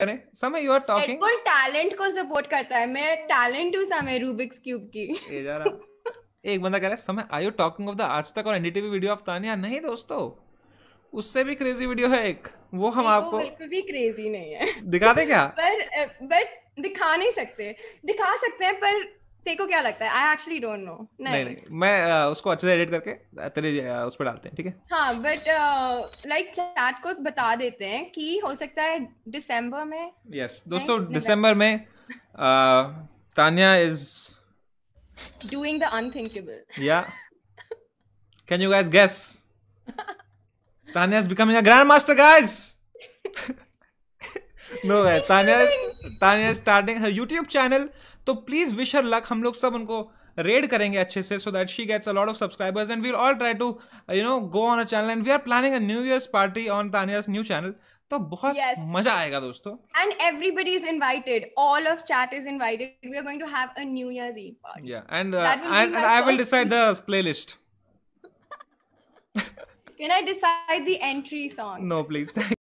अरे समय you are talking एडबोल टैलेंट को सपोर्ट करता है मैं टैलेंट हूं समय रूबिक्स क्यूब की ये जा रहा एक बंदा कह रहा है समय are you talking of the आज तक और एनडीटीवी वीडियो ऑफ तानिया नहीं दोस्तों उससे भी क्रेजी वीडियो है एक वो हम आपको बिल्कुल भी क्रेजी नहीं है दिखा दे क्या पर बट दिखा नहीं सकते दिखा सकते हैं पर तेको क्या लगता है आई एक्चुअली डोंट नो नहीं नहीं मैं uh, उसको अच्छे से एडिट करके तेरे uh, उस पर डालते हैं ठीक है हाँ बट लाइक चैट को बता देते हैं कि हो सकता है दिसंबर में यस yes, दोस्तों दिसंबर में Tania is doing the unthinkable yeah can you guys guess Tania is becoming a grand master guys no guys Tania is Tania starting her YouTube channel तो प्लीज विश हर लक हम लोग सब उनको रेड करेंगे अच्छे से so that she gets a lot of subscribers and we'll all try to you know go on a channel and we are planning a new year's party on Tania's new channel तो बहुत yes. मजा आएगा दोस्तों and everybody is invited all of chat is invited we are going to have a new year's eve party yeah and and I will decide the playlist Can I decide the entry song? No, please.